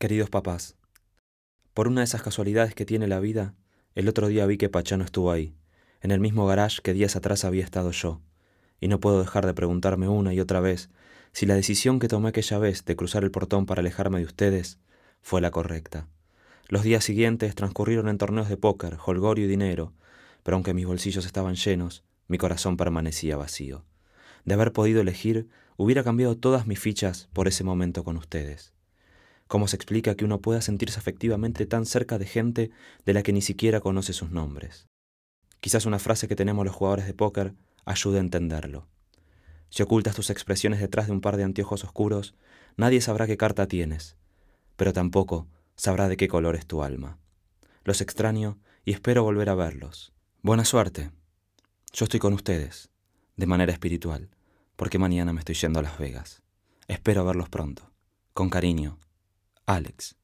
Queridos papás, por una de esas casualidades que tiene la vida, el otro día vi que Pachano estuvo ahí, en el mismo garage que días atrás había estado yo, y no puedo dejar de preguntarme una y otra vez si la decisión que tomé aquella vez de cruzar el portón para alejarme de ustedes fue la correcta. Los días siguientes transcurrieron en torneos de póker, holgorio y dinero, pero aunque mis bolsillos estaban llenos, mi corazón permanecía vacío. De haber podido elegir, hubiera cambiado todas mis fichas por ese momento con ustedes. ¿Cómo se explica que uno pueda sentirse afectivamente tan cerca de gente de la que ni siquiera conoce sus nombres? Quizás una frase que tenemos los jugadores de póker ayude a entenderlo. Si ocultas tus expresiones detrás de un par de anteojos oscuros, nadie sabrá qué carta tienes, pero tampoco sabrá de qué color es tu alma. Los extraño y espero volver a verlos. Buena suerte. Yo estoy con ustedes, de manera espiritual, porque mañana me estoy yendo a Las Vegas. Espero verlos pronto. Con cariño, Alex.